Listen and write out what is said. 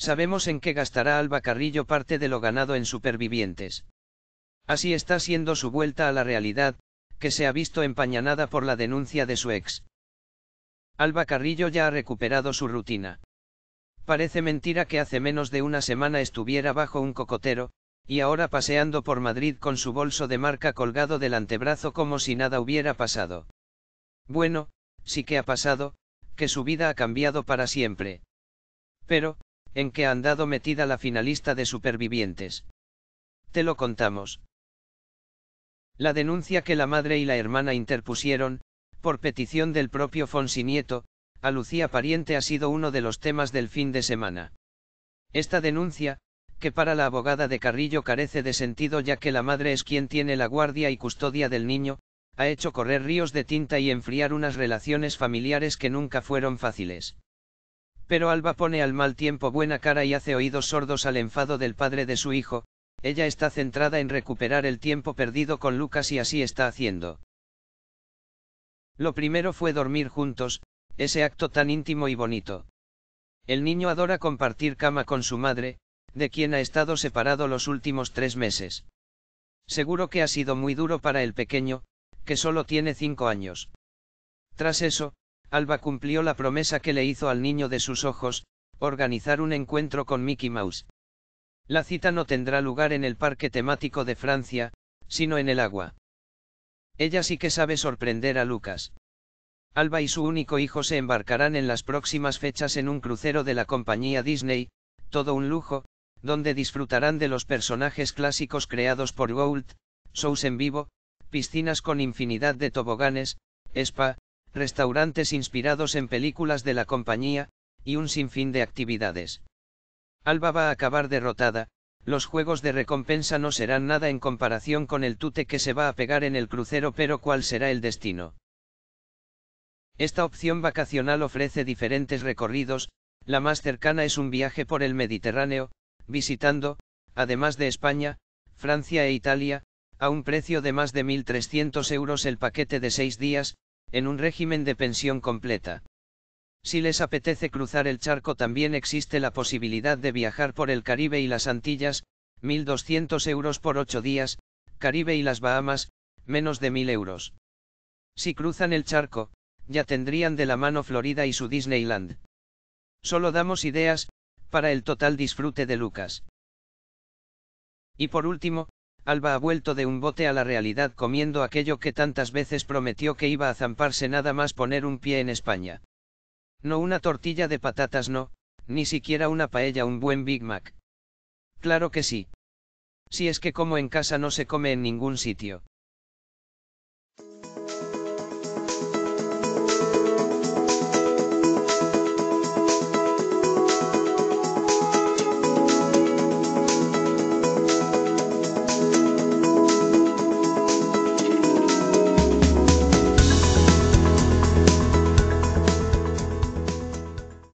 Sabemos en qué gastará Alba Carrillo parte de lo ganado en supervivientes. Así está siendo su vuelta a la realidad, que se ha visto empañada por la denuncia de su ex. Alba Carrillo ya ha recuperado su rutina. Parece mentira que hace menos de una semana estuviera bajo un cocotero, y ahora paseando por Madrid con su bolso de marca colgado del antebrazo como si nada hubiera pasado. Bueno, sí que ha pasado, que su vida ha cambiado para siempre. Pero, en que ha andado metida la finalista de supervivientes. Te lo contamos. La denuncia que la madre y la hermana interpusieron, por petición del propio Fonsi Nieto, a Lucía Pariente ha sido uno de los temas del fin de semana. Esta denuncia, que para la abogada de Carrillo carece de sentido ya que la madre es quien tiene la guardia y custodia del niño, ha hecho correr ríos de tinta y enfriar unas relaciones familiares que nunca fueron fáciles. Pero Alba pone al mal tiempo buena cara y hace oídos sordos al enfado del padre de su hijo, ella está centrada en recuperar el tiempo perdido con Lucas y así está haciendo. Lo primero fue dormir juntos, ese acto tan íntimo y bonito. El niño adora compartir cama con su madre, de quien ha estado separado los últimos tres meses. Seguro que ha sido muy duro para el pequeño, que solo tiene cinco años. Tras eso, Alba cumplió la promesa que le hizo al niño de sus ojos, organizar un encuentro con Mickey Mouse. La cita no tendrá lugar en el parque temático de Francia, sino en el agua. Ella sí que sabe sorprender a Lucas. Alba y su único hijo se embarcarán en las próximas fechas en un crucero de la compañía Disney, todo un lujo, donde disfrutarán de los personajes clásicos creados por Gould, shows en vivo, piscinas con infinidad de toboganes, spa, restaurantes inspirados en películas de la compañía, y un sinfín de actividades. Alba va a acabar derrotada, los juegos de recompensa no serán nada en comparación con el tute que se va a pegar en el crucero, pero ¿cuál será el destino? Esta opción vacacional ofrece diferentes recorridos, la más cercana es un viaje por el Mediterráneo, visitando, además de España, Francia e Italia, a un precio de más de 1.300 euros el paquete de seis días, en un régimen de pensión completa. Si les apetece cruzar el charco también existe la posibilidad de viajar por el Caribe y las Antillas, 1.200 euros por 8 días, Caribe y las Bahamas, menos de 1.000 euros. Si cruzan el charco, ya tendrían de la mano Florida y su Disneyland. Solo damos ideas, para el total disfrute de Lucas. Y por último, Alba ha vuelto de un bote a la realidad comiendo aquello que tantas veces prometió que iba a zamparse nada más poner un pie en España. No una tortilla de patatas, no, ni siquiera una paella, un buen Big Mac. Claro que sí. Si es que como en casa no se come en ningún sitio.